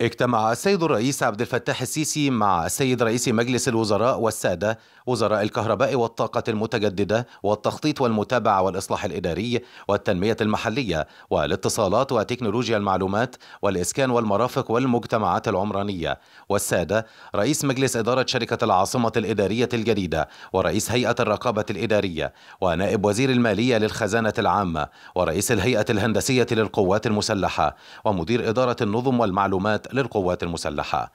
اجتمع السيد الرئيس عبد الفتاح السيسي مع السيد رئيس مجلس الوزراء والسادة وزراء الكهرباء والطاقة المتجددة والتخطيط والمتابعة والإصلاح الإداري والتنمية المحلية والاتصالات وتكنولوجيا المعلومات والإسكان والمرافق والمجتمعات العمرانية والسادة رئيس مجلس إدارة شركة العاصمة الإدارية الجديدة ورئيس هيئة الرقابة الإدارية ونائب وزير المالية للخزانة العامة ورئيس الهيئة الهندسية للقوات المسلحة ومدير إدارة النظم والمعلومات للقوات المسلحة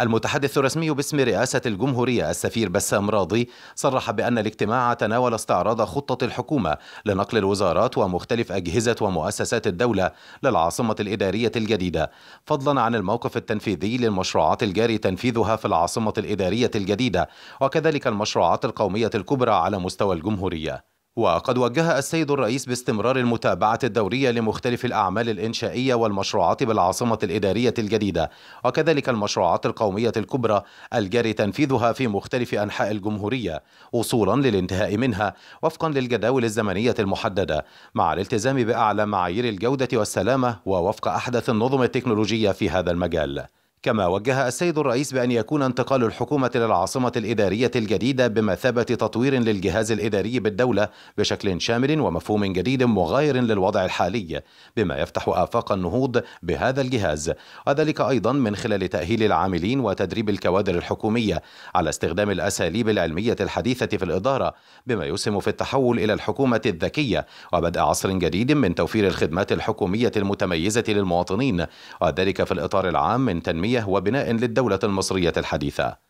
المتحدث الرسمي باسم رئاسة الجمهورية السفير بسام راضي صرح بأن الاجتماع تناول استعراض خطة الحكومة لنقل الوزارات ومختلف أجهزة ومؤسسات الدولة للعاصمة الإدارية الجديدة فضلا عن الموقف التنفيذي للمشروعات الجاري تنفيذها في العاصمة الإدارية الجديدة وكذلك المشروعات القومية الكبرى على مستوى الجمهورية وقد وجه السيد الرئيس باستمرار المتابعة الدورية لمختلف الأعمال الإنشائية والمشروعات بالعاصمة الإدارية الجديدة وكذلك المشروعات القومية الكبرى الجاري تنفيذها في مختلف أنحاء الجمهورية وصولا للانتهاء منها وفقا للجداول الزمنية المحددة مع الالتزام بأعلى معايير الجودة والسلامة ووفق أحدث النظم التكنولوجية في هذا المجال كما وجه السيد الرئيس بأن يكون انتقال الحكومة للعاصمة الإدارية الجديدة بمثابة تطوير للجهاز الإداري بالدولة بشكل شامل ومفهوم جديد مغاير للوضع الحالي بما يفتح آفاق النهوض بهذا الجهاز وذلك أيضا من خلال تأهيل العاملين وتدريب الكوادر الحكومية على استخدام الأساليب العلمية الحديثة في الإدارة بما يسهم في التحول إلى الحكومة الذكية وبدء عصر جديد من توفير الخدمات الحكومية المتميزة للمواطنين وذلك في الإطار العام من تنمية وبناء للدولة المصرية الحديثة